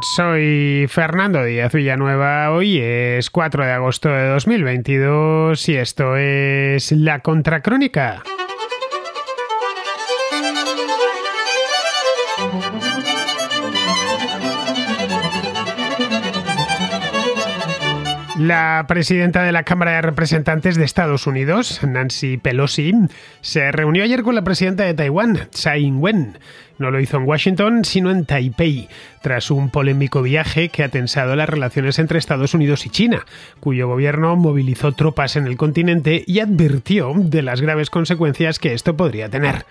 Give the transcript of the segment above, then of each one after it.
Soy Fernando Díaz Villanueva, hoy es 4 de agosto de 2022 y esto es La Contracrónica. La presidenta de la Cámara de Representantes de Estados Unidos, Nancy Pelosi, se reunió ayer con la presidenta de Taiwán, Tsai Ing-wen. No lo hizo en Washington, sino en Taipei, tras un polémico viaje que ha tensado las relaciones entre Estados Unidos y China, cuyo gobierno movilizó tropas en el continente y advirtió de las graves consecuencias que esto podría tener.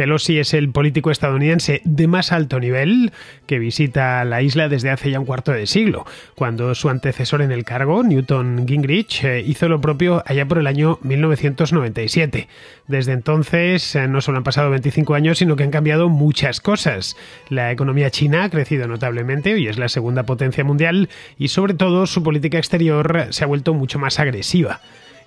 Pelosi es el político estadounidense de más alto nivel que visita la isla desde hace ya un cuarto de siglo, cuando su antecesor en el cargo, Newton Gingrich, eh, hizo lo propio allá por el año 1997. Desde entonces eh, no solo han pasado 25 años, sino que han cambiado muchas cosas. La economía china ha crecido notablemente, y es la segunda potencia mundial, y sobre todo su política exterior se ha vuelto mucho más agresiva.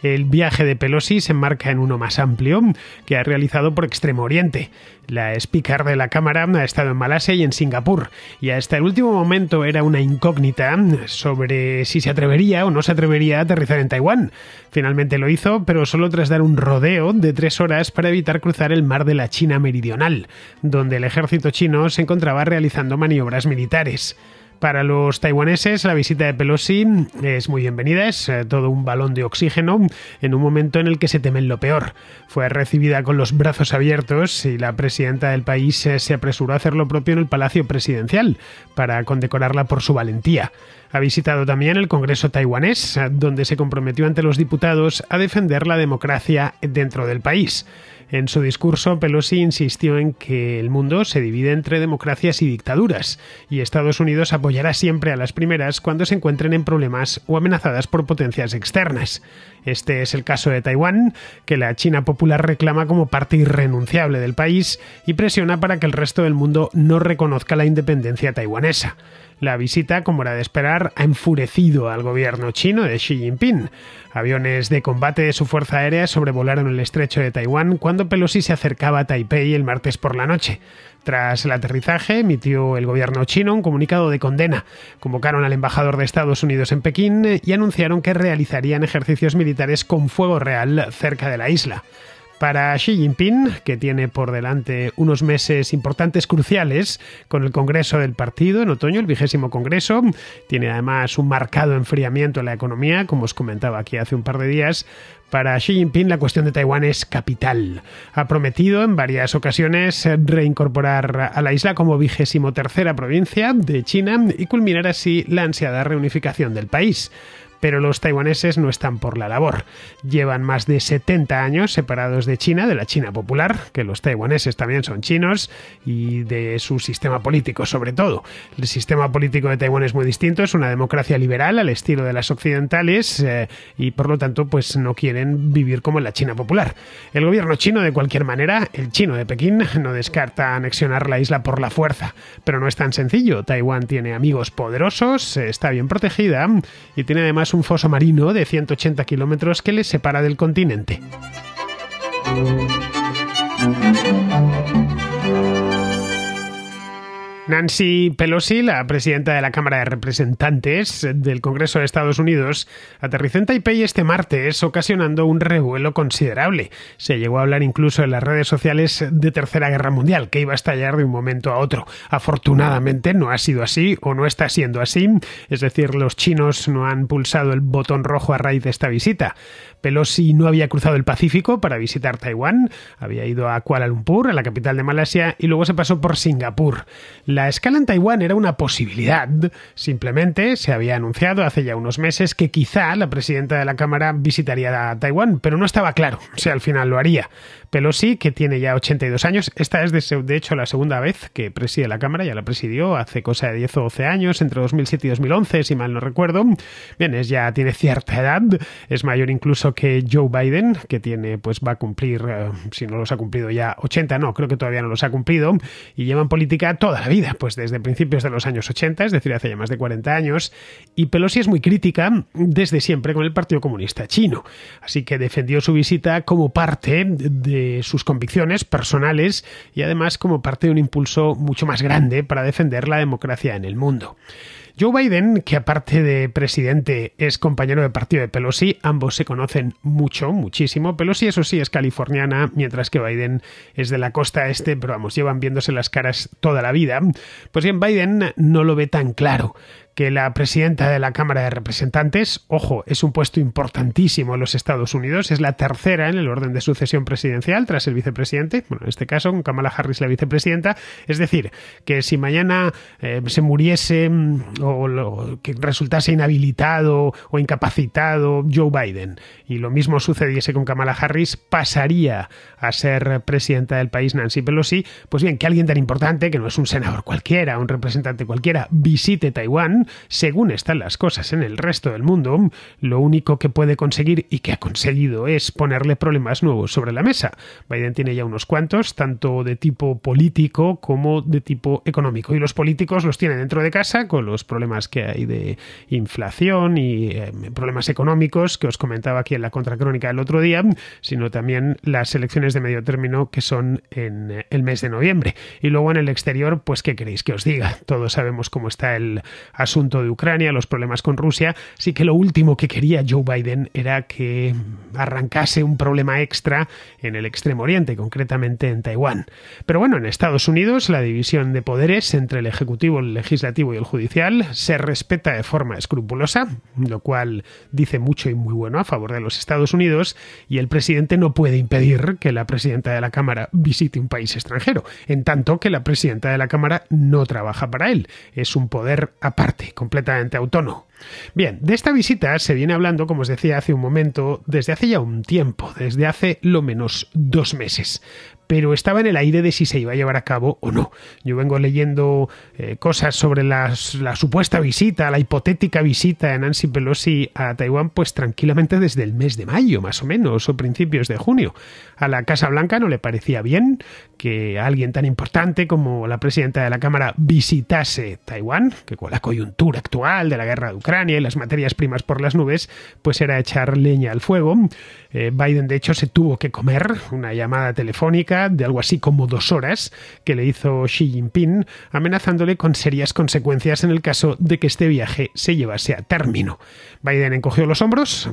El viaje de Pelosi se enmarca en uno más amplio, que ha realizado por Extremo Oriente. La speaker de la Cámara ha estado en Malasia y en Singapur, y hasta el último momento era una incógnita sobre si se atrevería o no se atrevería a aterrizar en Taiwán. Finalmente lo hizo, pero solo tras dar un rodeo de tres horas para evitar cruzar el mar de la China Meridional, donde el ejército chino se encontraba realizando maniobras militares. Para los taiwaneses, la visita de Pelosi es muy bienvenida, es eh, todo un balón de oxígeno en un momento en el que se teme lo peor. Fue recibida con los brazos abiertos y la presidenta del país eh, se apresuró a hacer lo propio en el Palacio Presidencial para condecorarla por su valentía. Ha visitado también el Congreso taiwanés, eh, donde se comprometió ante los diputados a defender la democracia dentro del país. En su discurso, Pelosi insistió en que el mundo se divide entre democracias y dictaduras, y Estados Unidos apoyará siempre a las primeras cuando se encuentren en problemas o amenazadas por potencias externas. Este es el caso de Taiwán, que la China popular reclama como parte irrenunciable del país y presiona para que el resto del mundo no reconozca la independencia taiwanesa. La visita, como era de esperar, ha enfurecido al gobierno chino de Xi Jinping. Aviones de combate de su Fuerza Aérea sobrevolaron el estrecho de Taiwán cuando Pelosi se acercaba a Taipei el martes por la noche. Tras el aterrizaje, emitió el gobierno chino un comunicado de condena. Convocaron al embajador de Estados Unidos en Pekín y anunciaron que realizarían ejercicios militares con fuego real cerca de la isla. Para Xi Jinping, que tiene por delante unos meses importantes cruciales con el Congreso del Partido en otoño, el vigésimo Congreso, tiene además un marcado enfriamiento en la economía, como os comentaba aquí hace un par de días, para Xi Jinping la cuestión de Taiwán es capital. Ha prometido en varias ocasiones reincorporar a la isla como vigésimo tercera provincia de China y culminar así la ansiada reunificación del país pero los taiwaneses no están por la labor. Llevan más de 70 años separados de China, de la China popular, que los taiwaneses también son chinos, y de su sistema político sobre todo. El sistema político de Taiwán es muy distinto, es una democracia liberal al estilo de las occidentales eh, y por lo tanto pues no quieren vivir como en la China popular. El gobierno chino de cualquier manera, el chino de Pekín, no descarta anexionar la isla por la fuerza, pero no es tan sencillo. Taiwán tiene amigos poderosos, está bien protegida y tiene además un foso marino de 180 kilómetros que le separa del continente. Nancy Pelosi, la presidenta de la Cámara de Representantes del Congreso de Estados Unidos, aterrizó en Taipei este martes, ocasionando un revuelo considerable. Se llegó a hablar incluso en las redes sociales de Tercera Guerra Mundial, que iba a estallar de un momento a otro. Afortunadamente no ha sido así o no está siendo así, es decir, los chinos no han pulsado el botón rojo a raíz de esta visita. Pelosi no había cruzado el Pacífico para visitar Taiwán, había ido a Kuala Lumpur, a la capital de Malasia, y luego se pasó por Singapur. La escala en Taiwán era una posibilidad. Simplemente se había anunciado hace ya unos meses que quizá la presidenta de la Cámara visitaría Taiwán, pero no estaba claro si al final lo haría. Pelosi, que tiene ya 82 años, esta es de, hecho la segunda vez que preside la Cámara, ya la presidió hace cosa de 10 o 12 años, entre 2007 y 2011, si mal no recuerdo. Bien, es, ya tiene cierta edad, es mayor incluso que Joe Biden, que tiene, pues va a cumplir, eh, si no los ha cumplido ya, 80, no, creo que todavía no los ha cumplido, y lleva en política toda la vida pues desde principios de los años 80, es decir, hace ya más de 40 años, y Pelosi es muy crítica desde siempre con el Partido Comunista Chino, así que defendió su visita como parte de sus convicciones personales y además como parte de un impulso mucho más grande para defender la democracia en el mundo. Joe Biden, que aparte de presidente es compañero de partido de Pelosi, ambos se conocen mucho, muchísimo. Pelosi, eso sí, es californiana, mientras que Biden es de la costa este, pero vamos, llevan viéndose las caras toda la vida. Pues bien, Biden no lo ve tan claro que la presidenta de la Cámara de Representantes, ojo, es un puesto importantísimo en los Estados Unidos, es la tercera en el orden de sucesión presidencial tras el vicepresidente, bueno, en este caso con Kamala Harris la vicepresidenta, es decir, que si mañana eh, se muriese mm, o, o, que resultase inhabilitado o incapacitado Joe Biden y lo mismo sucediese con Kamala Harris, pasaría a ser presidenta del país Nancy Pelosi, pues bien, que alguien tan importante, que no es un senador cualquiera, un representante cualquiera, visite Taiwán, según están las cosas en el resto del mundo, lo único que puede conseguir y que ha conseguido es ponerle problemas nuevos sobre la mesa. Biden tiene ya unos cuantos, tanto de tipo político como de tipo económico. Y los políticos los tiene dentro de casa con los problemas que hay de inflación y eh, problemas económicos que os comentaba aquí en la contracrónica el otro día, sino también las elecciones de medio término que son en eh, el mes de noviembre. Y luego en el exterior, pues, ¿qué queréis que os diga? Todos sabemos cómo está el asunto asunto de Ucrania, los problemas con Rusia, sí que lo último que quería Joe Biden era que arrancase un problema extra en el Extremo Oriente, concretamente en Taiwán. Pero bueno, en Estados Unidos la división de poderes entre el Ejecutivo, el Legislativo y el Judicial se respeta de forma escrupulosa, lo cual dice mucho y muy bueno a favor de los Estados Unidos, y el presidente no puede impedir que la presidenta de la Cámara visite un país extranjero, en tanto que la presidenta de la Cámara no trabaja para él, es un poder aparte completamente autónomo. Bien, de esta visita se viene hablando, como os decía hace un momento, desde hace ya un tiempo, desde hace lo menos dos meses pero estaba en el aire de si se iba a llevar a cabo o no. Yo vengo leyendo eh, cosas sobre la supuesta visita, la hipotética visita de Nancy Pelosi a Taiwán, pues tranquilamente desde el mes de mayo, más o menos, o principios de junio. A la Casa Blanca no le parecía bien que alguien tan importante como la presidenta de la Cámara visitase Taiwán, que con la coyuntura actual de la guerra de Ucrania y las materias primas por las nubes, pues era echar leña al fuego. Eh, Biden, de hecho, se tuvo que comer una llamada telefónica de algo así como dos horas que le hizo Xi Jinping, amenazándole con serias consecuencias en el caso de que este viaje se llevase a término. Biden encogió los hombros,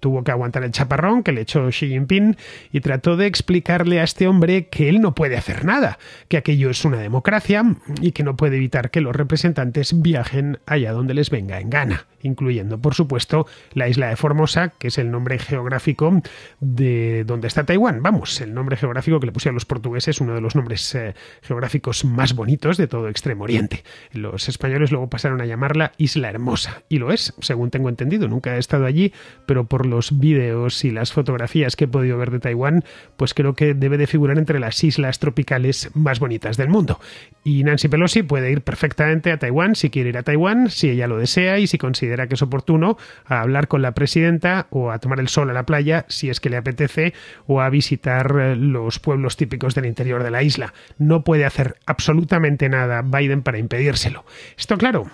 tuvo que aguantar el chaparrón que le echó Xi Jinping y trató de explicarle a este hombre que él no puede hacer nada, que aquello es una democracia y que no puede evitar que los representantes viajen allá donde les venga en gana, incluyendo, por supuesto, la isla de Formosa, que es el nombre geográfico de donde está Taiwán. Vamos, el nombre geográfico que le puso a los portugueses uno de los nombres eh, geográficos más bonitos de todo Extremo Oriente. Los españoles luego pasaron a llamarla Isla Hermosa, y lo es, según tengo entendido. Nunca he estado allí, pero por los vídeos y las fotografías que he podido ver de Taiwán, pues creo que debe de figurar entre las islas tropicales más bonitas del mundo. Y Nancy Pelosi puede ir perfectamente a Taiwán si quiere ir a Taiwán, si ella lo desea y si considera que es oportuno, a hablar con la presidenta o a tomar el sol a la playa si es que le apetece, o a visitar eh, los pueblos típicos del interior de la isla. No puede hacer absolutamente nada Biden para impedírselo. Esto claro,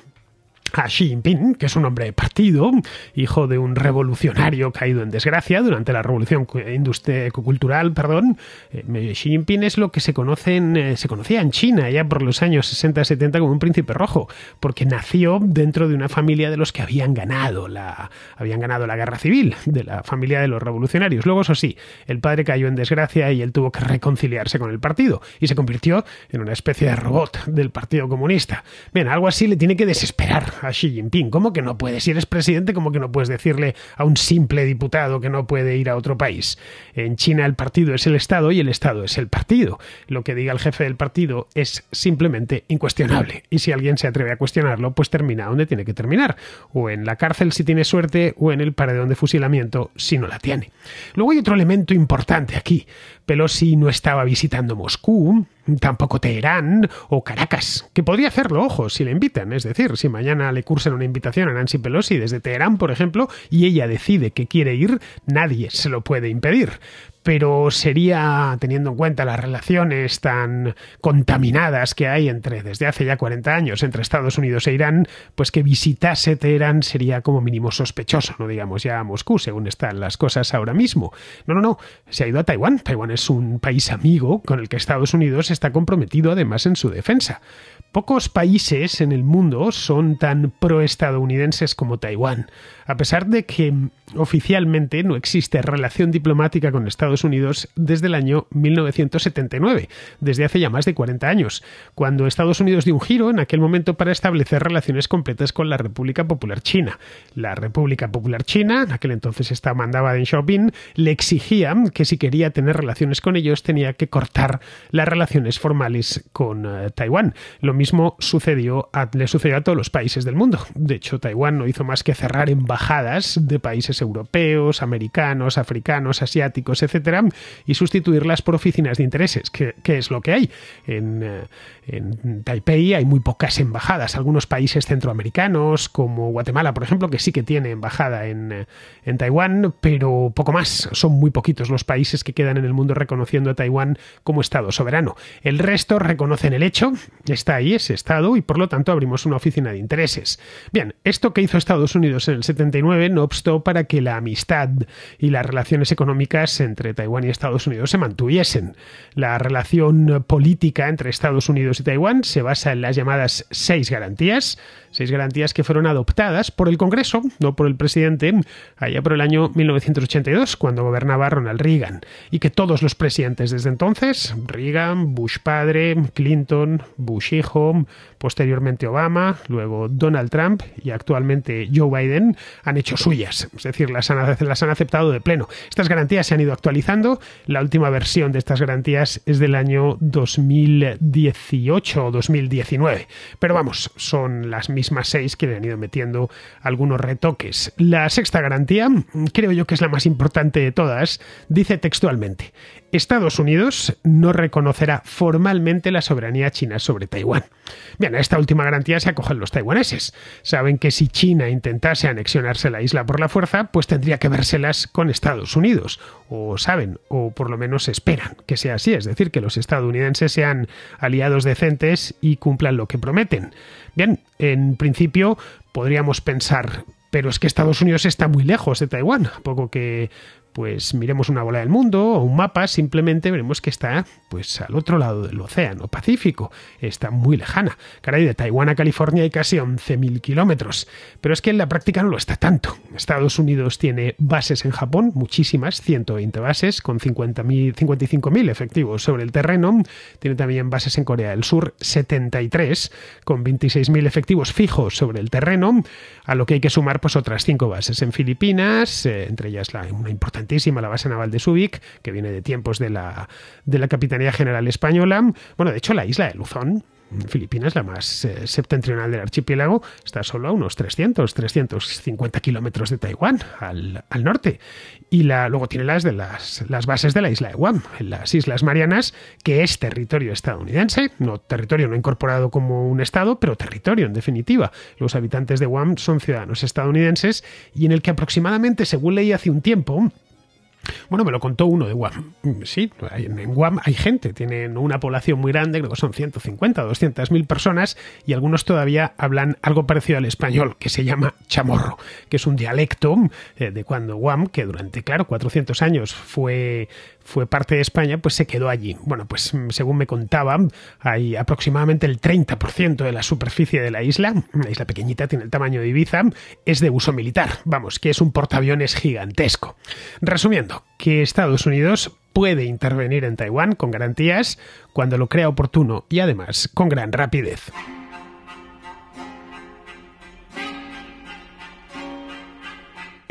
a Xi Jinping, que es un hombre de partido, hijo de un revolucionario caído en desgracia durante la revolución cultural, perdón. Xi eh, eh, Jinping es lo que se, conocen, eh, se conocía en China ya por los años 60-70 como un príncipe rojo, porque nació dentro de una familia de los que habían ganado la, habían ganado la guerra civil, de la familia de los revolucionarios. Luego, eso sí, el padre cayó en desgracia y él tuvo que reconciliarse con el partido y se convirtió en una especie de robot del Partido Comunista. Bien, algo así le tiene que desesperar a Xi Jinping. ¿Cómo que no puedes? Si eres presidente, ¿cómo que no puedes decirle a un simple diputado que no puede ir a otro país? En China el partido es el Estado y el Estado es el partido. Lo que diga el jefe del partido es simplemente incuestionable. Y si alguien se atreve a cuestionarlo, pues termina donde tiene que terminar. O en la cárcel si tiene suerte, o en el paredón de fusilamiento si no la tiene. Luego hay otro elemento importante aquí. Pelosi no estaba visitando Moscú, tampoco Teherán o Caracas, que podría hacerlo, ojo, si le invitan, es decir, si mañana le cursan una invitación a Nancy Pelosi desde Teherán, por ejemplo, y ella decide que quiere ir, nadie se lo puede impedir pero sería, teniendo en cuenta las relaciones tan contaminadas que hay entre, desde hace ya 40 años, entre Estados Unidos e Irán, pues que visitase Teherán sería como mínimo sospechoso, no digamos ya a Moscú, según están las cosas ahora mismo. No, no, no, se ha ido a Taiwán. Taiwán es un país amigo con el que Estados Unidos está comprometido además en su defensa. Pocos países en el mundo son tan proestadounidenses como Taiwán, a pesar de que oficialmente no existe relación diplomática con Estados Unidos desde el año 1979, desde hace ya más de 40 años, cuando Estados Unidos dio un giro en aquel momento para establecer relaciones completas con la República Popular China. La República Popular China, en aquel entonces estaba mandaba en Xiaoping, le exigía que si quería tener relaciones con ellos tenía que cortar las relaciones formales con eh, Taiwán. Lo mismo sucedió le sucedió a todos los países del mundo. De hecho, Taiwán no hizo más que cerrar embajadas de países europeos, americanos, africanos, asiáticos, etcétera, y sustituirlas por oficinas de intereses, que, es lo que hay. En, eh, en Taipei hay muy pocas embajadas. Algunos países centroamericanos, como Guatemala, por ejemplo, que sí que tiene embajada en, eh, en Taiwán, pero poco más. Son muy poquitos los países que quedan en el mundo reconociendo a Taiwán como Estado soberano. El resto reconocen el hecho, está ahí ese estado y por lo tanto abrimos una oficina de intereses. Bien, esto que hizo Estados Unidos en el 79 no obstó para que la amistad y las relaciones económicas entre Taiwán y Estados Unidos se mantuviesen. La relación política entre Estados Unidos y Taiwán se basa en las llamadas seis garantías Seis garantías que fueron adoptadas por el Congreso, no por el presidente, allá por el año 1982, cuando gobernaba Ronald Reagan, y que todos los presidentes desde entonces, Reagan, Bush padre, Clinton, Bush hijo, posteriormente Obama, luego Donald Trump y actualmente Joe Biden han hecho suyas, es decir, las han, aceptado de pleno. Estas garantías se han ido actualizando, la última versión de estas garantías es del año 2018 o 2019, pero vamos, son las mismas seis que le han ido metiendo algunos retoques. La sexta garantía, mm, creo yo que es la más importante de todas, dice textualmente, Estados Unidos no reconocerá formalmente la soberanía china sobre Taiwán. Bien, a esta última garantía se acogen los taiwaneses. Saben que si China intentase anexionarse la isla por la fuerza, pues tendría que verselas con Estados Unidos. O saben, o por lo menos esperan que sea así, es decir, que los estadounidenses sean aliados decentes y cumplan lo que prometen. Bien, en principio podríamos pensar, pero es que Estados Unidos está muy lejos de Taiwán, a poco que pues miremos una bola del mundo o un mapa, simplemente veremos que está pues al otro lado del océano Pacífico, está muy lejana. Caray, de Taiwán a California hay casi 11.000 kilómetros, pero es que en la práctica no lo está tanto. Estados Unidos tiene bases en Japón, muchísimas, 120 bases, con 55.000 efectivos sobre el terreno. Tiene también bases en Corea del Sur, 73, con 26.000 efectivos fijos sobre el terreno, a lo que hay que sumar pues otras 5 bases en Filipinas, eh, entre ellas la, una importante la base naval de Subic, que viene de tiempos de la, de la Capitanía General Española. Bueno, de hecho, la isla de Luzón, Filipinas, la más eh, septentrional del archipiélago, está solo a unos 300, 350 kilómetros de Taiwán, al, norte. Y la, luego tiene las, de las, las bases de la isla de Guam, en las Islas Marianas, que es territorio estadounidense, no territorio no incorporado como un estado, pero territorio en definitiva. Los habitantes de Guam son ciudadanos estadounidenses y en el que aproximadamente, según leí hace un tiempo, bueno, me lo contó uno de Guam. Sí, en Guam hay gente, tienen una población muy grande, creo que son 150, 200 mil personas, y algunos todavía hablan algo parecido al español, que se llama chamorro, que es un dialecto eh, de cuando Guam, que durante, claro, 400 años fue, fue parte de España, pues se quedó allí. Bueno, pues mm, según me contaban, hay aproximadamente el 30% de la superficie de la isla, una isla pequeñita, tiene el tamaño de Ibiza, es de uso militar, vamos, que es un portaaviones gigantesco. Resumiendo, que Estados Unidos puede intervenir en Taiwán con garantías cuando lo crea oportuno y además con gran rapidez.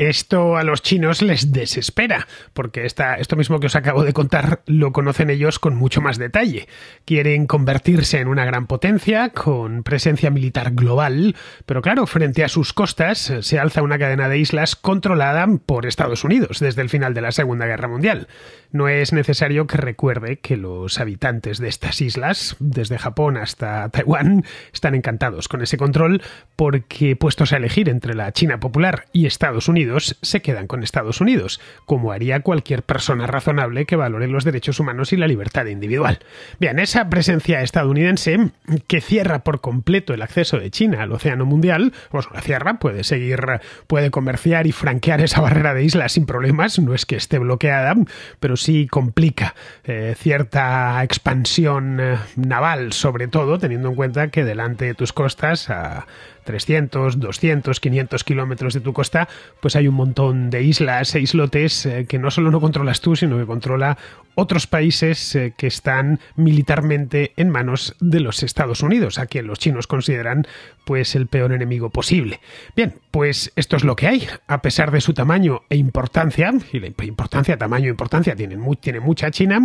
Esto a los chinos les desespera, porque esta, esto mismo que os acabo de contar lo conocen ellos con mucho más detalle. Quieren convertirse en una gran potencia, con presencia militar global, pero claro, frente a sus costas eh, se alza una cadena de islas controlada por Estados Unidos desde el final de la Segunda Guerra Mundial. No es necesario que recuerde que los habitantes de estas islas, desde Japón hasta Taiwán, están encantados con ese control, porque puestos a elegir entre la China popular y Estados Unidos, se quedan con Estados Unidos, como haría cualquier persona razonable que valore los derechos humanos y la libertad individual. Bien, esa presencia estadounidense que cierra por completo el acceso de China al océano mundial, pues la cierra, puede seguir, puede comerciar y franquear esa barrera de islas sin problemas, no es que esté bloqueada, pero sí complica eh, cierta expansión eh, naval, sobre todo teniendo en cuenta que delante de tus costas, a 300, 200, 500 kilómetros de tu costa, pues hay un montón de islas e islotes eh, que no solo no controlas tú, sino que controla otros países eh, que están militarmente en manos de los Estados Unidos, a quien los chinos consideran pues el peor enemigo posible. Bien, pues esto es lo que hay, a pesar de su tamaño e importancia, y la importancia, tamaño e importancia tienen tiene mucha China,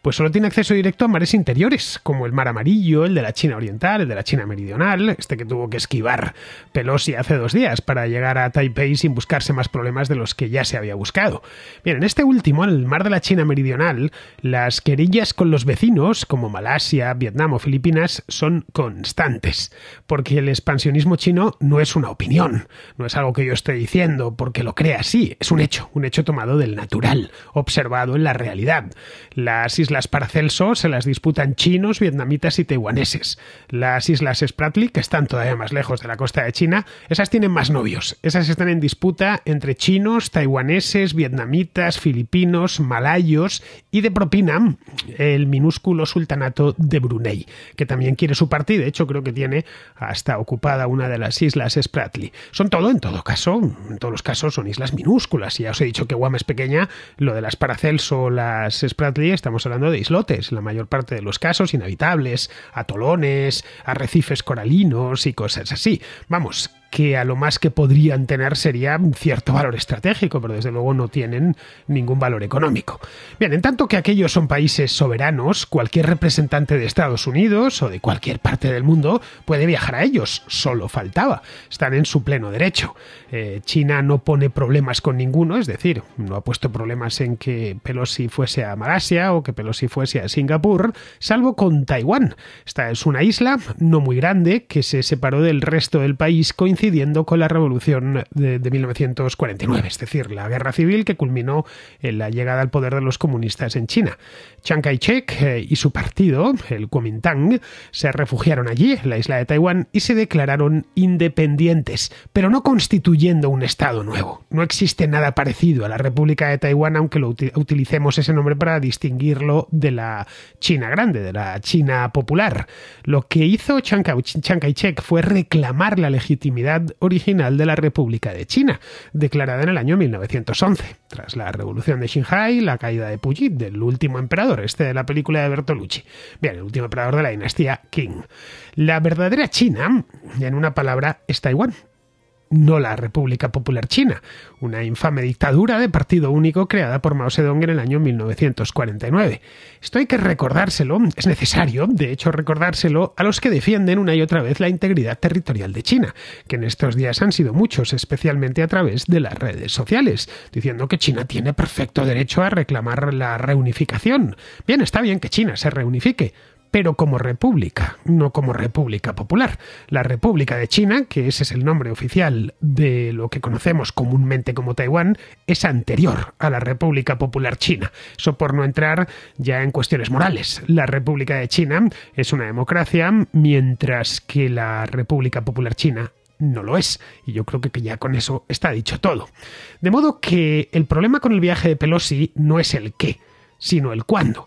pues solo tiene acceso directo a mares interiores, como el mar amarillo, el de la China Oriental, el de la China Meridional, este que tuvo que esquivar Pelosi hace dos días para llegar a Taipei sin buscarse más problemas de los que ya se había buscado. Bien, en este último, en el mar de la China Meridional, las querillas con los vecinos, como Malasia, Vietnam o Filipinas, son constantes, porque el expansionismo chino no es una opinión, no es algo que yo esté diciendo porque lo crea así, es un hecho, un hecho tomado del natural, observado en la realidad. Las islas Paracelso se las disputan chinos, vietnamitas y taiwaneses. Las islas Spratly, que están todavía más lejos de la costa de China, esas tienen más novios, esas están en disputa entre chinos, taiwaneses, vietnamitas, filipinos, malayos y de propina el minúsculo sultanato de Brunei, que también quiere su partido. de hecho creo que tiene hasta ocupada una de las islas Spratly. Son todo, en todo caso, en todos los casos son islas minúsculas. ya os he dicho que Guam es pequeña, lo de las Paracelso, las Spratly, estamos hablando de islotes, en la mayor parte de los casos inhabitables, atolones, arrecifes coralinos y cosas así. Vamos, que a lo más que podrían tener sería un cierto valor estratégico, pero desde luego no tienen ningún valor económico. Bien, en tanto que aquellos son países soberanos, cualquier representante de Estados Unidos o de cualquier parte del mundo puede viajar a ellos, solo faltaba, están en su pleno derecho. Eh, China no pone problemas con ninguno, es decir, no ha puesto problemas en que Pelosi fuese a Malasia o que Pelosi fuese a Singapur, salvo con Taiwán. Esta es una isla no muy grande que se separó del resto del país coincidiendo con la Revolución de, 1949, es decir, la guerra civil que culminó en la llegada al poder de los comunistas en China. Chiang Kai-shek eh, y su partido, el Kuomintang, se refugiaron allí, en la isla de Taiwán, y se declararon independientes, pero no constituyendo un Estado nuevo. No existe nada parecido a la República de Taiwán, aunque lo utilicemos ese nombre para distinguirlo de la China grande, de la China popular. Lo que hizo Chiang Kai-shek fue reclamar la legitimidad original de la República de China, declarada en el año 1911. Tras la revolución de Shanghai, la caída de Puyi, del último emperador, este de la película de Bertolucci. Bien, el último emperador de la dinastía Qing. La verdadera China, en una palabra, es Taiwán, no la República Popular China, una infame dictadura de partido único creada por Mao Zedong en el año 1949. Esto hay que recordárselo, es necesario, de hecho, recordárselo a los que defienden una y otra vez la integridad territorial de China, que en estos días han sido muchos, especialmente a través de las redes sociales, diciendo que China tiene perfecto derecho a reclamar la reunificación. Bien, está bien que China se reunifique, pero como república, no como república popular. La República de China, que ese es el nombre oficial de lo que conocemos comúnmente como Taiwán, es anterior a la República Popular China. Eso por no entrar ya en cuestiones morales. La República de China es una democracia, mientras que la República Popular China no lo es. Y yo creo que ya con eso está dicho todo. De modo que el problema con el viaje de Pelosi no es el qué, sino el cuándo.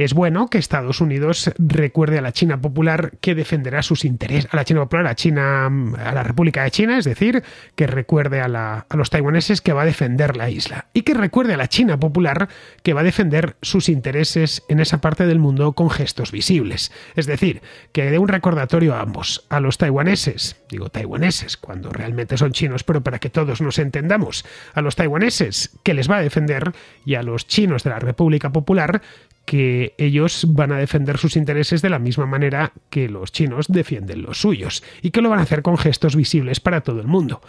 Es bueno que Estados Unidos recuerde a la China popular que defenderá sus intereses, a la China popular, a, China, a la República de China, es decir, que recuerde a, a los taiwaneses que va a defender la isla y que recuerde a la China popular que va a defender sus intereses en esa parte del mundo con gestos visibles. Es decir, que dé un recordatorio a ambos, a los taiwaneses, digo taiwaneses, cuando realmente son chinos, pero para que todos nos entendamos, a los taiwaneses que les va a defender y a los chinos de la República Popular que ellos van a defender sus intereses de la misma manera que los chinos defienden los suyos, y que lo van a hacer con gestos visibles para todo el mundo.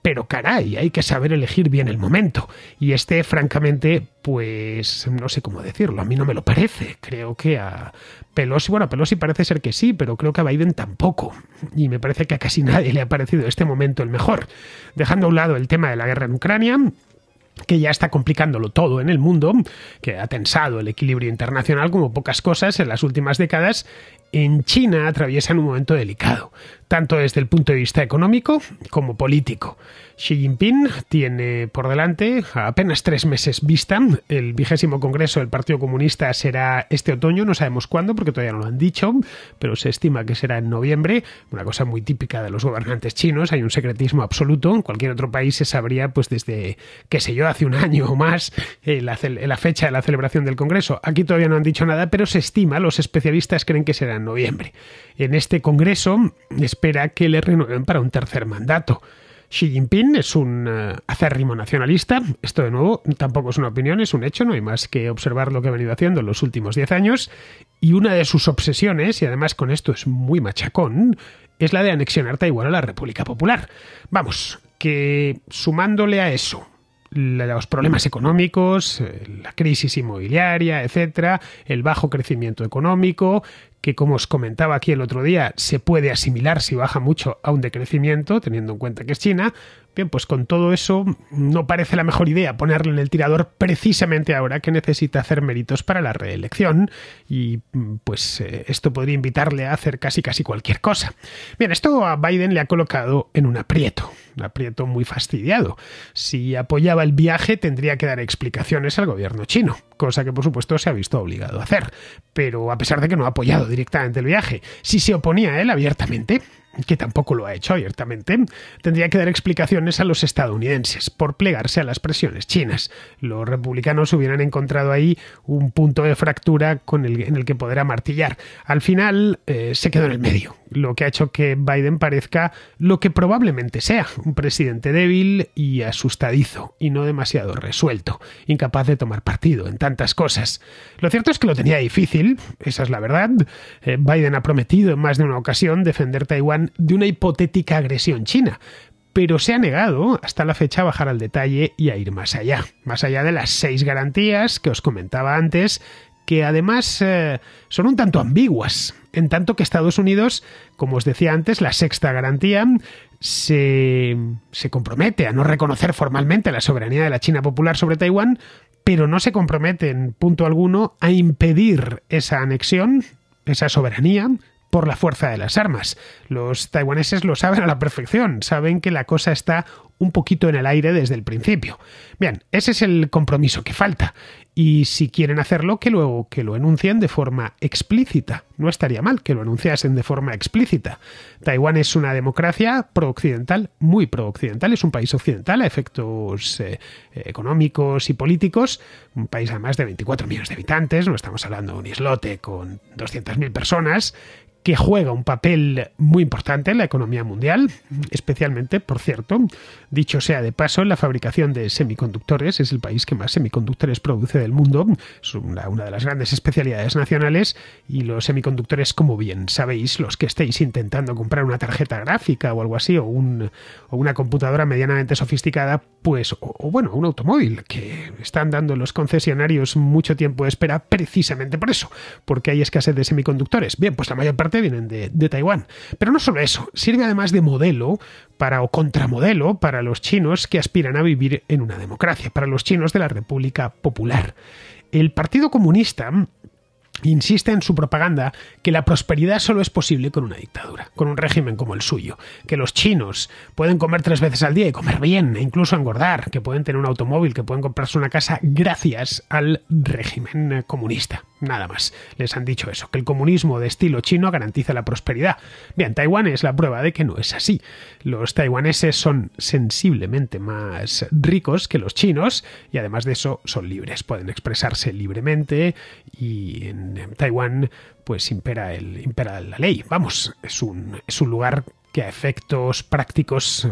Pero caray, hay que saber elegir bien el momento. Y este, francamente, pues no sé cómo decirlo, a mí no me lo parece. Creo que a Pelosi, bueno, a Pelosi parece ser que sí, pero creo que a Biden tampoco. Y me parece que a casi nadie le ha parecido este momento el mejor. Dejando a un lado el tema de la guerra en Ucrania, que ya está complicándolo todo en el mundo, que ha tensado el equilibrio internacional como pocas cosas en las últimas décadas, en China atraviesan un momento delicado, tanto desde el punto de vista económico como político. Xi Jinping tiene por delante, apenas tres meses vista, el vigésimo congreso del Partido Comunista será este otoño, no sabemos cuándo porque todavía no lo han dicho, pero se estima que será en noviembre, una cosa muy típica de los gobernantes chinos, hay un secretismo absoluto, en cualquier otro país se sabría pues desde, qué sé yo, hace un año o más la fecha de la celebración del congreso. Aquí todavía no han dicho nada, pero se estima, los especialistas creen que será en noviembre. En este Congreso espera que le renueven para un tercer mandato. Xi Jinping es un eh, acérrimo nacionalista. Esto, de nuevo, tampoco es una opinión, es un hecho, no hay más que observar lo que ha venido haciendo en los últimos 10 años. Y una de sus obsesiones, y además con esto es muy machacón, es la de anexionar Taiwán a la República Popular. Vamos, que sumándole a eso, los problemas económicos, eh, la crisis inmobiliaria, etcétera, el bajo crecimiento económico, que como os comentaba aquí el otro día, se puede asimilar si baja mucho a un decrecimiento, teniendo en cuenta que es China, pues con todo eso no parece la mejor idea ponerle en el tirador precisamente ahora que necesita hacer méritos para la reelección y mm, pues eh, esto podría invitarle a hacer casi casi cualquier cosa. Bien, esto a Biden le ha colocado en un aprieto, un aprieto muy fastidiado. Si apoyaba el viaje tendría que dar explicaciones al gobierno chino, cosa que por supuesto se ha visto obligado a hacer, pero a pesar de que no ha apoyado directamente el viaje, si se oponía a él abiertamente, que tampoco lo ha hecho abiertamente, tendría que dar explicaciones a los estadounidenses por plegarse a las presiones chinas. Los republicanos hubieran encontrado ahí un punto de fractura con el, en el que poder amartillar. Al final eh, se quedó en el medio, lo que ha hecho que Biden parezca lo que probablemente sea, un presidente débil y asustadizo, y no demasiado resuelto, incapaz de tomar partido en tantas cosas. Lo cierto es que lo tenía difícil, esa es la verdad. Eh, Biden ha prometido en más de una ocasión defender Taiwán de una hipotética agresión china, pero se ha negado hasta la fecha a bajar al detalle y a ir más allá, más allá de las seis garantías que os comentaba antes, que además eh, son un tanto ambiguas. En tanto que Estados Unidos, como os decía antes, la sexta garantía, se, se compromete a no reconocer formalmente la soberanía de la China Popular sobre Taiwán, pero no se compromete en punto alguno a impedir esa anexión, esa soberanía, por la fuerza de las armas. Los taiwaneses lo saben a la perfección, saben que la cosa está un poquito en el aire desde el principio. Bien, ese es el compromiso que falta. Y si quieren hacerlo, que luego que lo enuncien de forma explícita. No estaría mal que lo anunciasen de forma explícita. Taiwán es una democracia prooccidental, muy prooccidental, es un país occidental a efectos eh, económicos y políticos, un país a más de 24 millones de habitantes, no estamos hablando de un islote con 200.000 personas, que juega un papel muy importante en la economía mundial, especialmente, por cierto, dicho sea de paso, en la fabricación de semiconductores. Es el país que más semiconductores produce del mundo. Es una, de las grandes especialidades nacionales y los semiconductores, como bien sabéis, los que estéis intentando comprar una tarjeta gráfica o algo así, o, una computadora medianamente sofisticada, pues, o bueno, un automóvil, que están dando los concesionarios mucho tiempo de espera precisamente por eso, porque hay escasez de semiconductores. Bien, pues la mayor parte vienen de, de Taiwán. Pero no solo eso, sirve además de modelo para o contramodelo para los chinos que aspiran a vivir en una democracia, para los chinos de la República Popular. El Partido Comunista insiste en su propaganda que la prosperidad solo es posible con una dictadura, con un régimen como el suyo, que los chinos pueden comer tres veces al día y comer bien, e incluso engordar, que pueden tener un automóvil, que pueden comprarse una casa gracias al régimen comunista. Nada más. Les han dicho eso, que el comunismo de estilo chino garantiza la prosperidad. Bien, Taiwán es la prueba de que no es así. Los taiwaneses son sensiblemente más ricos que los chinos y además de eso son libres, pueden expresarse libremente y en Taiwán pues impera, el, la ley. Vamos, es un, es un lugar que a efectos prácticos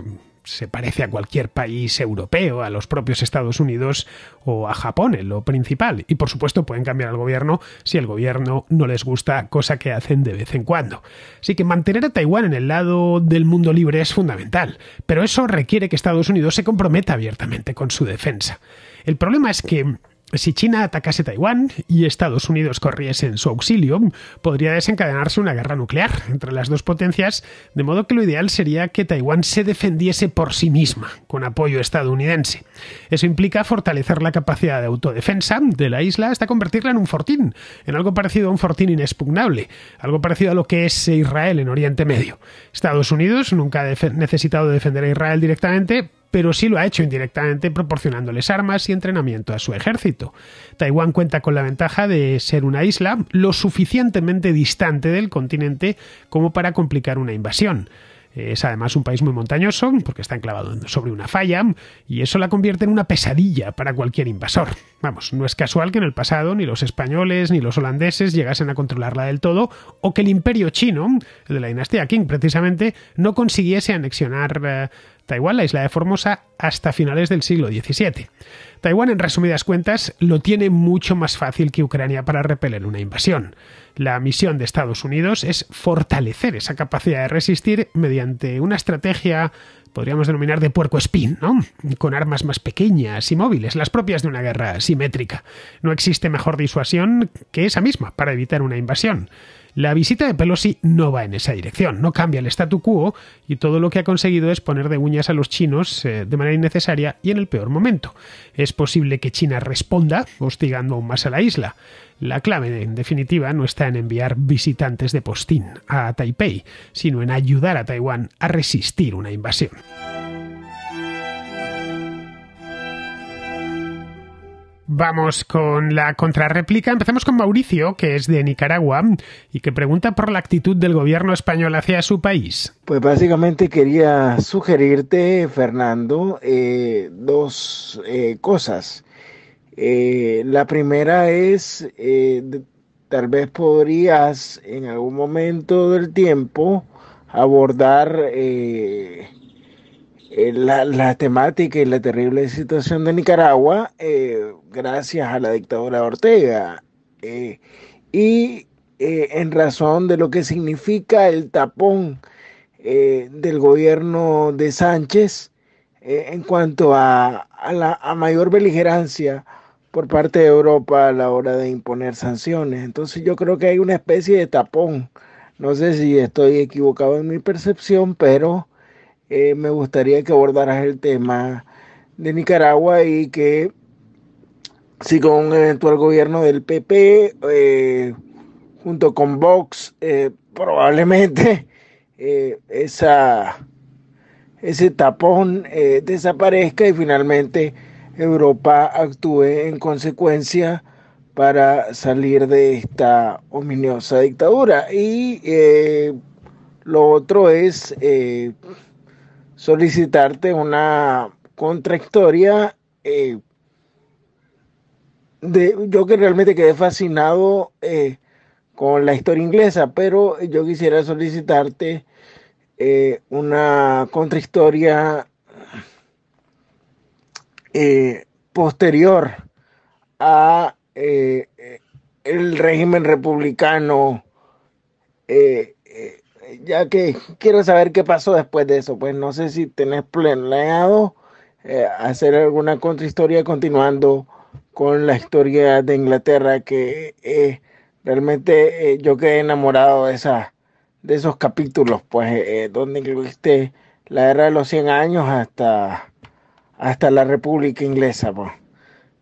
se parece a cualquier país europeo, a los propios Estados Unidos o a Japón, en lo principal. Y por supuesto pueden cambiar al gobierno si el gobierno no les gusta, cosa que hacen de vez en cuando. Así que mantener a Taiwán en el lado del mundo libre es fundamental, pero eso requiere que Estados Unidos se comprometa abiertamente con su defensa. El problema es que si China atacase Taiwán y Estados Unidos corriese en su auxilio, podría desencadenarse una guerra nuclear entre las dos potencias, de modo que lo ideal sería que Taiwán se defendiese por sí misma, con apoyo estadounidense. Eso implica fortalecer la capacidad de autodefensa de la isla hasta convertirla en un fortín, en algo parecido a un fortín inexpugnable, algo parecido a lo que es Israel en Oriente Medio. Estados Unidos nunca ha necesitado defender a Israel directamente, pero sí lo ha hecho indirectamente proporcionándoles armas y entrenamiento a su ejército. Taiwán cuenta con la ventaja de ser una isla lo suficientemente distante del continente como para complicar una invasión. Es además un país muy montañoso porque está enclavado sobre una falla y eso la convierte en una pesadilla para cualquier invasor. Vamos, no es casual que en el pasado ni los españoles ni los holandeses llegasen a controlarla del todo o que el imperio chino, el de la dinastía Qing precisamente, no consiguiese anexionar eh, Taiwán, la isla de Formosa, hasta finales del siglo XVII. Taiwán, en resumidas cuentas, lo tiene mucho más fácil que Ucrania para repeler una invasión. La misión de Estados Unidos es fortalecer esa capacidad de resistir mediante una estrategia podríamos denominar de puerco espín, ¿no? Con armas más pequeñas y móviles, las propias de una guerra simétrica. No existe mejor disuasión que esa misma para evitar una invasión. La visita de Pelosi no va en esa dirección, no cambia el statu quo y todo lo que ha conseguido es poner de uñas a los chinos eh, de manera innecesaria y en el peor momento. Es posible que China responda hostigando aún más a la isla. La clave, en definitiva, no está en enviar visitantes de postín a Taipei, sino en ayudar a Taiwán a resistir una invasión. Vamos con la contrarréplica. Empezamos con Mauricio, que es de Nicaragua y que pregunta por la actitud del gobierno español hacia su país. Pues básicamente quería sugerirte, Fernando, eh, dos eh, cosas. Eh, la primera es, tal vez podrías en algún momento del tiempo abordar eh, la, temática y la terrible situación de Nicaragua eh, gracias a la dictadura Ortega eh, y en razón de lo que significa el tapón del gobierno de Sánchez en cuanto la, a mayor beligerancia por parte de Europa a la hora de imponer sanciones. Entonces yo creo que hay una especie de tapón. No sé si estoy equivocado en mi percepción, pero eh, me gustaría que abordaras el tema de Nicaragua y que si con un eventual gobierno del PP, eh, junto con Vox, eh, probablemente esa, ese tapón desaparezca y finalmente Europa actúe en consecuencia para salir de esta ominiosa dictadura. Y lo otro es solicitarte una contrahistoria eh, de, yo que realmente quedé fascinado eh, con la historia inglesa, pero yo quisiera solicitarte eh, una contrahistoria posterior a el régimen republicano ya que quiero saber qué pasó después de eso. Pues no sé si tenés planeado eh, hacer alguna contrahistoria continuando con la historia de Inglaterra, que eh, realmente eh, yo quedé enamorado de, esa, de esos capítulos, pues donde incluiste la guerra de los 100 años hasta, hasta la República Inglesa. Pues.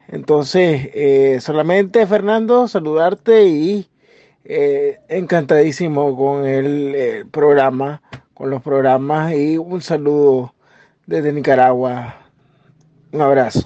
Entonces, solamente Fernando, saludarte y eh, encantadísimo con el eh, programa, con los programas y un saludo desde Nicaragua. Un abrazo.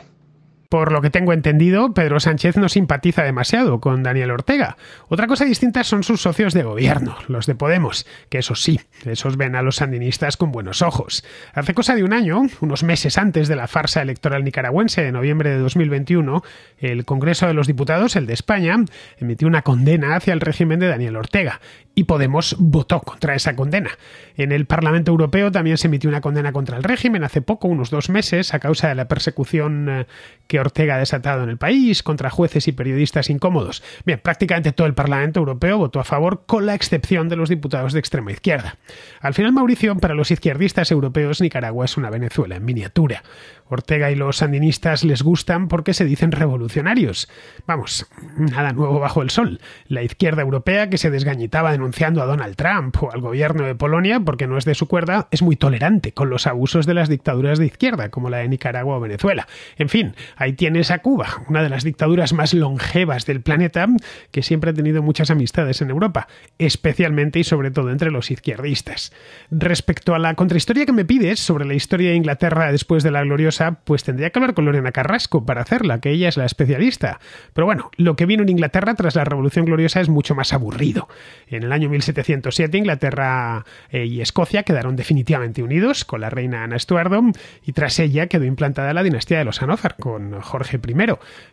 Por lo que tengo entendido, Pedro Sánchez no simpatiza demasiado con Daniel Ortega. Otra cosa distinta son sus socios de gobierno, los de Podemos, que eso sí, esos ven a los sandinistas con buenos ojos. Hace cosa de un año, unos meses antes de la farsa electoral nicaragüense de noviembre de 2021, el Congreso de los Diputados, el de España, emitió una condena hacia el régimen de Daniel Ortega y Podemos votó contra esa condena. En el Parlamento Europeo también se emitió una condena contra el régimen hace poco, unos dos meses, a causa de la persecución eh, que Ortega desatado en el país contra jueces y periodistas incómodos. Bien, prácticamente todo el Parlamento Europeo votó a favor, con la excepción de los diputados de extrema izquierda. Al final, Mauricio, para los izquierdistas europeos, Nicaragua es una Venezuela en miniatura. Ortega y los sandinistas les gustan porque se dicen revolucionarios. Vamos, nada nuevo bajo el sol. La izquierda europea que se desgañitaba denunciando a Donald Trump o al gobierno de Polonia porque no es de su cuerda es muy tolerante con los abusos de las dictaduras de izquierda, como la de Nicaragua o Venezuela. En fin, ahí tienes a Cuba, una de las dictaduras más longevas del planeta, que siempre ha tenido muchas amistades en Europa, especialmente y sobre todo entre los izquierdistas. Respecto a la contrahistoria que me pides sobre la historia de Inglaterra después de la gloriosa pues tendría que hablar con Lorena Carrasco para hacerla, que ella es la especialista. Pero bueno, lo que vino en Inglaterra tras la Revolución Gloriosa es mucho más aburrido. En el año 1707 Inglaterra eh, y Escocia quedaron definitivamente unidos con la reina Ana Estuardo y tras ella quedó implantada la dinastía de los Hannover con Jorge I.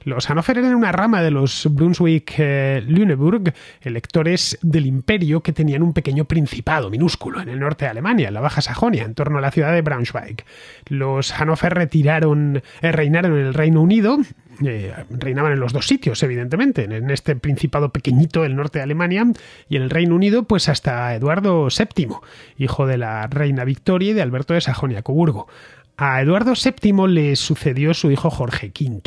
Los Hannover eran una rama de los Brunswick-Lüneburg, eh, electores del imperio que tenían un pequeño principado minúsculo en el norte de Alemania, en la Baja Sajonia, en torno a la ciudad de Braunschweig. Los Hannover tiraron, eh, reinaron en el Reino Unido. Eh, reinaban en los dos sitios, evidentemente, en este principado pequeñito del norte de Alemania y en el Reino Unido, pues hasta Eduardo VII, hijo de la reina Victoria y de Alberto de Sajonia-Coburgo. A Eduardo VII le sucedió su hijo Jorge V,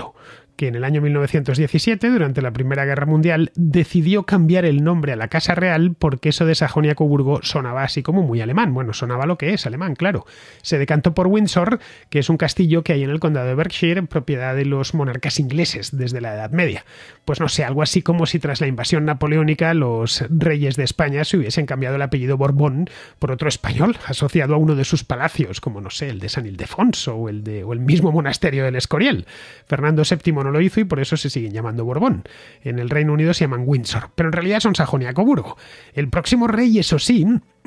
que en el año 1917, durante la Primera Guerra Mundial, decidió cambiar el nombre a la Casa Real porque eso de Sajonia-Coburgo sonaba así como muy alemán. Bueno, sonaba lo que es alemán, claro. Se decantó por Windsor, que es un castillo que hay en el condado de Berkshire, propiedad de los monarcas ingleses desde la Edad Media. Pues no sé, algo así como si tras la invasión napoleónica los reyes de España se hubiesen cambiado el apellido Borbón por otro español asociado a uno de sus palacios, como no sé, el de San Ildefonso o el, de, o el mismo monasterio del Escorial. Fernando VII no lo hizo y por eso se siguen llamando Borbón. En el Reino Unido se llaman Windsor, pero en realidad son Sajonia-Coburgo. El próximo rey, eso sí,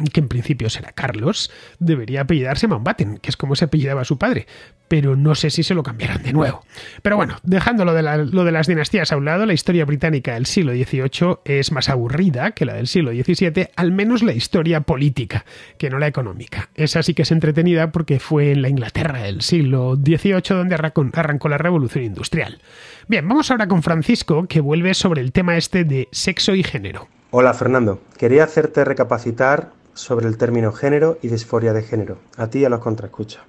que en principio será Carlos, debería apellidarse Mountbatten, que es como se apellidaba su padre, pero no sé si se lo cambiarán de nuevo. Pero bueno, dejando lo de, lo de las dinastías a un lado, la historia británica del siglo XVIII es más aburrida que la del siglo XVII, al menos la historia política, que no la económica. Esa sí que es entretenida porque fue en la Inglaterra del siglo XVIII donde arrancó la revolución industrial. Bien, vamos ahora con Francisco, que vuelve sobre el tema este de sexo y género. Hola Fernando, quería hacerte recapacitar sobre el término género y disforia de género, a ti y a los contraescuchas.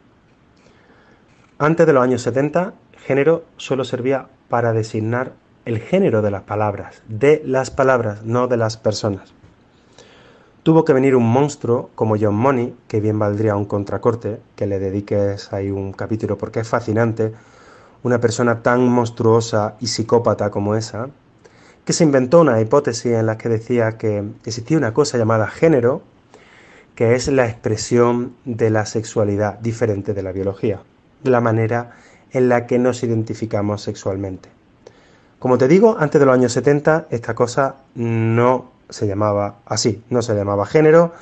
Antes de los años 70, género solo servía para designar el género de las palabras, de las palabras, no de las personas. Tuvo que venir un monstruo como John Money, que bien valdría un contracorte, que le dediques ahí un capítulo porque es fascinante, una persona tan monstruosa y psicópata como esa, que se inventó una hipótesis en la que decía que existía una cosa llamada género que es la expresión de la sexualidad diferente de la biología, la manera en la que nos identificamos sexualmente. Como te digo, antes de los años 70 esta cosa no se llamaba así, no se llamaba género,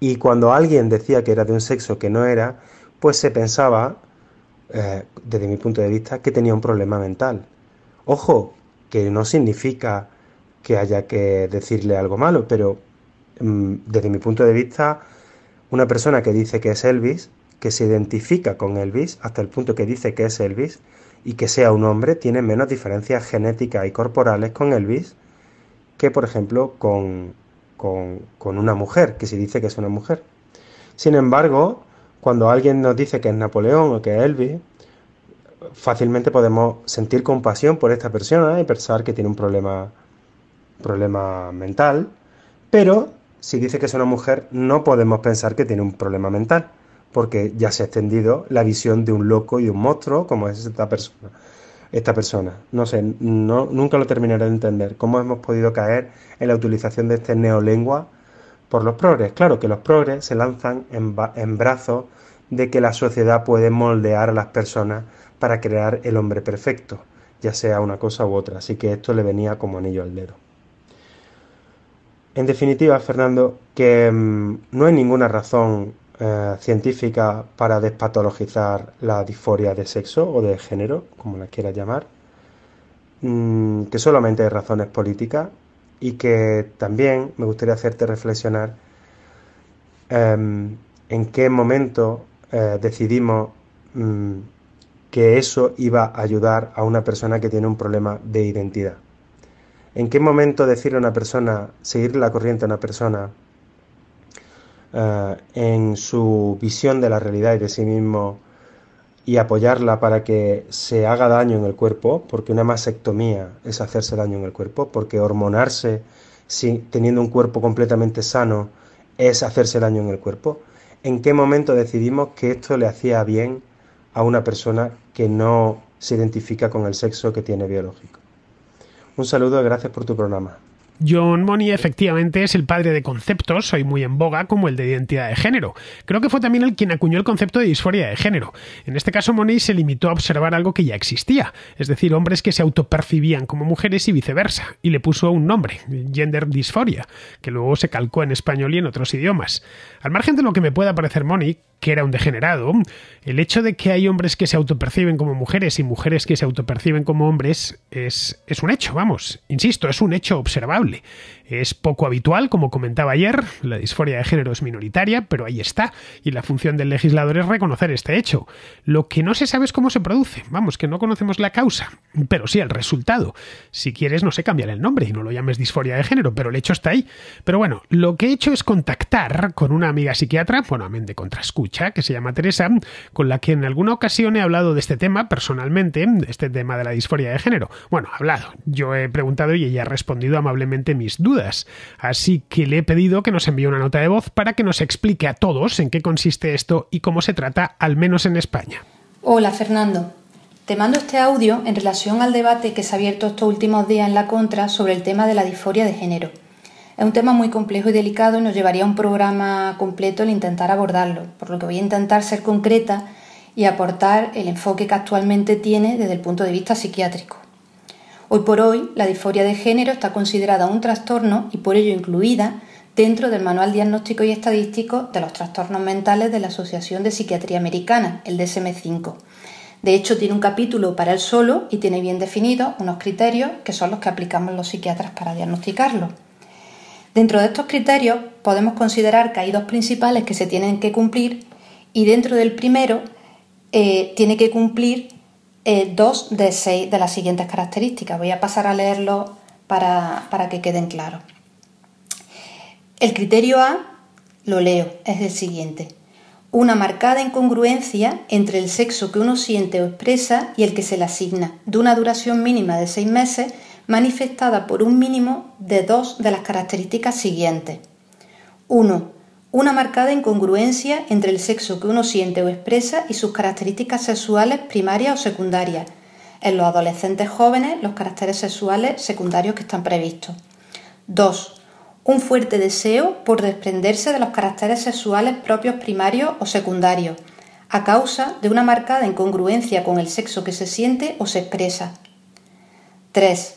y cuando alguien decía que era de un sexo que no era, pues se pensaba, eh, desde mi punto de vista, que tenía un problema mental. Ojo, que no significa que haya que decirle algo malo, pero Mm, desde mi punto de vista, una persona que dice que es Elvis, que se identifica con Elvis hasta el punto que dice que es Elvis y que sea un hombre, tiene menos diferencias genéticas y corporales con Elvis que, por ejemplo, con, una mujer, que se dice que es una mujer. Sin embargo, cuando alguien nos dice que es Napoleón o que es Elvis, fácilmente podemos sentir compasión por esta persona y pensar que tiene un problema, problema mental, pero si dice que es una mujer, no podemos pensar que tiene un problema mental, porque ya se ha extendido la visión de un loco y un monstruo como es esta persona. Esta persona, no sé, no, nunca lo terminaré de entender. ¿Cómo hemos podido caer en la utilización de este neolengua por los progres? Claro que los progres se lanzan en, en brazos de que la sociedad puede moldear a las personas para crear el hombre perfecto, ya sea una cosa u otra. Así que esto le venía como anillo al dedo. En definitiva, Fernando, que mm, no hay ninguna razón eh, científica para despatologizar la disforia de sexo o de género, como la quieras llamar, mm, que solamente hay razones políticas y que también me gustaría hacerte reflexionar em, en qué momento eh, decidimos mm, que eso iba a ayudar a una persona que tiene un problema de identidad. ¿En qué momento decirle a una persona, seguir la corriente a una persona eh, en su visión de la realidad y de sí mismo y apoyarla para que se haga daño en el cuerpo? Porque una masectomía es hacerse daño en el cuerpo, porque hormonarse teniendo un cuerpo completamente sano es hacerse daño en el cuerpo. ¿En qué momento decidimos que esto le hacía bien a una persona que no se identifica con el sexo que tiene biológico? Un saludo y gracias por tu programa. John Money efectivamente es el padre de conceptos hoy muy en boga como el de identidad de género. Creo que fue también el quien acuñó el concepto de disforia de género. En este caso Money se limitó a observar algo que ya existía, es decir, hombres que se autopercibían como mujeres y viceversa, y le puso un nombre, gender dysphoria, que luego se calcó en español y en otros idiomas. Al margen de lo que me pueda parecer Money, que era un degenerado, el hecho de que hay hombres que se autoperciben como mujeres y mujeres que se autoperciben como hombres es, es un hecho, vamos, insisto, es un hecho observable. Napoli Es poco habitual, como comentaba ayer, la disforia de género es minoritaria, pero ahí está, y la función del legislador es reconocer este hecho. Lo que no se sabe es cómo se produce, vamos, que no conocemos la causa, pero sí el resultado. Si quieres, no sé, cambiar el nombre y no lo llames disforia de género, pero el hecho está ahí. Pero bueno, lo que he hecho es contactar con una amiga psiquiatra, bueno, amén contra escucha, que se llama Teresa, con la que en alguna ocasión he hablado de este tema personalmente, este tema de la disforia de género. Bueno, hablado. Yo he preguntado y ella ha respondido amablemente mis dudas Así que le he pedido que nos envíe una nota de voz para que nos explique a todos en qué consiste esto y cómo se trata, al menos en España. Hola, Fernando. Te mando este audio en relación al debate que se ha abierto estos últimos días en la contra sobre el tema de la disforia de género. Es un tema muy complejo y delicado y nos llevaría a un programa completo el intentar abordarlo, por lo que voy a intentar ser concreta y aportar el enfoque que actualmente tiene desde el punto de vista psiquiátrico. Hoy por hoy, la disforia de género está considerada un trastorno y por ello incluida dentro del Manual Diagnóstico y Estadístico de los Trastornos Mentales de la Asociación de Psiquiatría Americana, el DSM-5. De hecho, tiene un capítulo para él solo y tiene bien definidos unos criterios que son los que aplicamos los psiquiatras para diagnosticarlo. Dentro de estos criterios podemos considerar que hay dos principales que se tienen que cumplir y dentro del primero eh, tiene que cumplir eh, dos de seis de las siguientes características. Voy a pasar a leerlo para, para que queden claros. El criterio A, lo leo, es el siguiente. Una marcada incongruencia entre el sexo que uno siente o expresa y el que se le asigna, de una duración mínima de seis meses, manifestada por un mínimo de dos de las características siguientes. 1 una marcada incongruencia entre el sexo que uno siente o expresa y sus características sexuales primarias o secundarias, en los adolescentes jóvenes los caracteres sexuales secundarios que están previstos. 2. Un fuerte deseo por desprenderse de los caracteres sexuales propios primarios o secundarios, a causa de una marcada incongruencia con el sexo que se siente o se expresa. 3.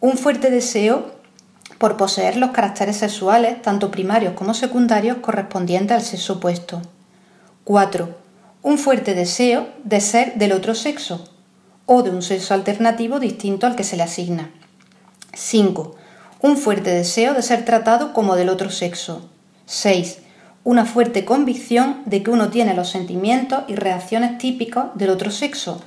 Un fuerte deseo por poseer los caracteres sexuales, tanto primarios como secundarios, correspondientes al sexo opuesto. 4. Un fuerte deseo de ser del otro sexo o de un sexo alternativo distinto al que se le asigna. 5. Un fuerte deseo de ser tratado como del otro sexo. 6. Una fuerte convicción de que uno tiene los sentimientos y reacciones típicos del otro sexo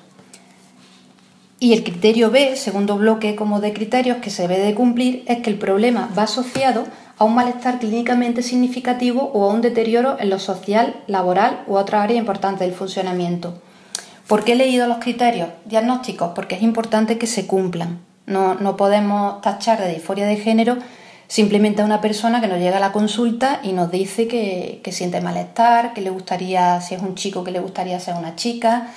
y el criterio B, segundo bloque como de criterios que se debe de cumplir, es que el problema va asociado a un malestar clínicamente significativo o a un deterioro en lo social, laboral u otra área importante del funcionamiento. ¿Por qué he leído los criterios diagnósticos? Porque es importante que se cumplan. No, podemos tachar de disforia de género simplemente a una persona que nos llega a la consulta y nos dice que, que siente malestar, que le gustaría, si es un chico, que le gustaría ser una chica,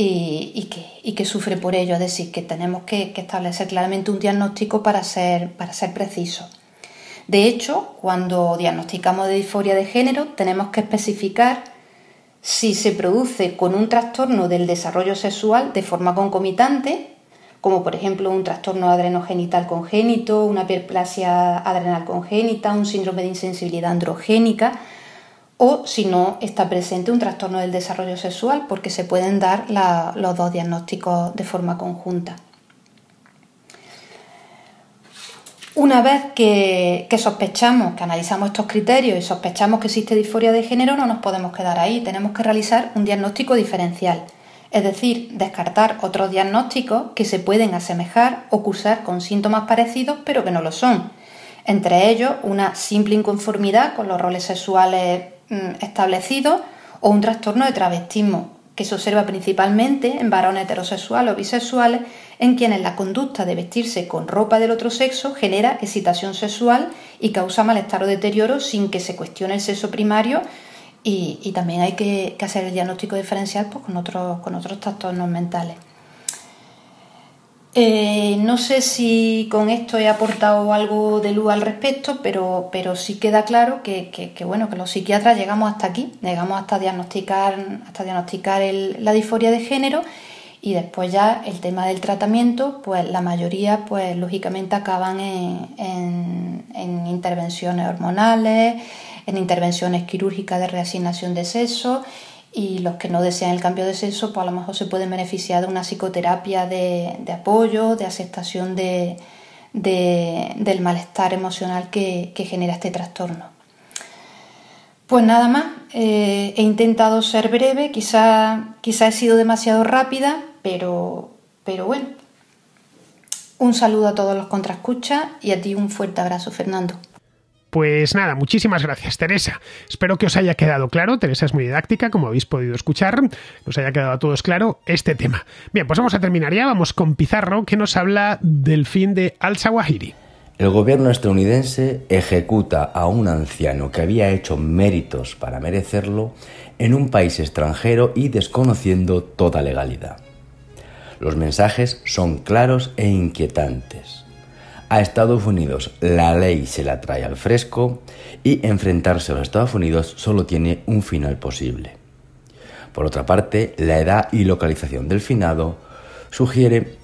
y, que, sufre por ello. Es decir, que tenemos que, establecer claramente un diagnóstico para ser, para De hecho, cuando diagnosticamos de disforia de género, tenemos que especificar si se produce con un trastorno del desarrollo sexual de forma concomitante, como por ejemplo un trastorno adrenogenital congénito, una hiperplasia adrenal congénita, un síndrome de insensibilidad androgénica, o si no está presente un trastorno del desarrollo sexual, porque se pueden dar los dos diagnósticos de forma conjunta. Una vez que, que, sospechamos, que analizamos estos criterios y sospechamos que existe disforia de género, no nos podemos quedar ahí, tenemos que realizar un diagnóstico diferencial, es decir, descartar otros diagnósticos que se pueden asemejar o cursar con síntomas parecidos pero que no lo son, entre ellos una simple inconformidad con los roles sexuales mm, establecidos o un trastorno de travestismo, que se observa principalmente en varones heterosexuales o bisexuales, en quienes la conducta de vestirse con ropa del otro sexo genera excitación sexual y causa malestar o deterioro sin que se cuestione el sexo primario. Y, también hay que, que, hacer el diagnóstico diferencial pues, con, otros, con otros trastornos mentales. Eh, no sé si con esto he aportado algo de luz al respecto, pero, sí queda claro que, bueno, que los psiquiatras llegamos hasta aquí, llegamos hasta diagnosticar, hasta diagnosticar la disforia de género y después ya el tema del tratamiento, pues la mayoría, pues lógicamente acaban en, en intervenciones hormonales, en intervenciones quirúrgicas de reasignación de sexo y los que no desean el cambio de sexo, pues a lo mejor se pueden beneficiar de una psicoterapia de, apoyo, de aceptación del malestar emocional que, genera este trastorno. Pues nada más, eh, he intentado ser breve, quizá, quizá he sido demasiado rápida, pero, pero bueno. Un saludo a todos los contrascuchas y a ti un fuerte abrazo, Fernando. Pues nada, muchísimas gracias Teresa. Espero que os haya quedado claro, Teresa es muy didáctica, como habéis podido escuchar, nos haya quedado a todos claro este tema. Bien, pues vamos a terminar ya, vamos con Pizarro, que nos habla del fin de al Sawahiri. El gobierno estadounidense ejecuta a un anciano que había hecho méritos para merecerlo en un país extranjero y desconociendo toda legalidad. Los mensajes son claros e inquietantes a Estados Unidos la ley se la trae al fresco y enfrentarse a los Estados Unidos solo tiene un final posible. Por otra parte, la edad y localización del finado sugiere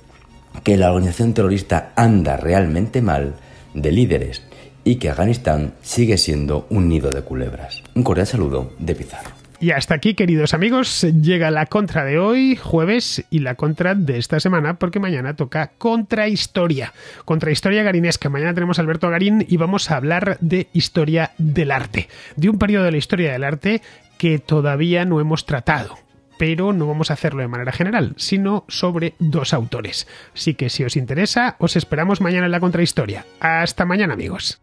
que la organización terrorista anda realmente mal de líderes y que Afganistán sigue siendo un nido de culebras. Un cordial saludo de Pizarro. Y hasta aquí, queridos amigos, llega la contra de hoy, jueves, y la contra de esta semana, porque mañana toca contrahistoria. Contrahistoria garinesca. Mañana tenemos a Alberto Garín y vamos a hablar de historia del arte. De un periodo de la historia del arte que todavía no hemos tratado pero no vamos a hacerlo de manera general, sino sobre dos autores. Así que si os interesa, os esperamos mañana en la contrahistoria. Hasta mañana amigos.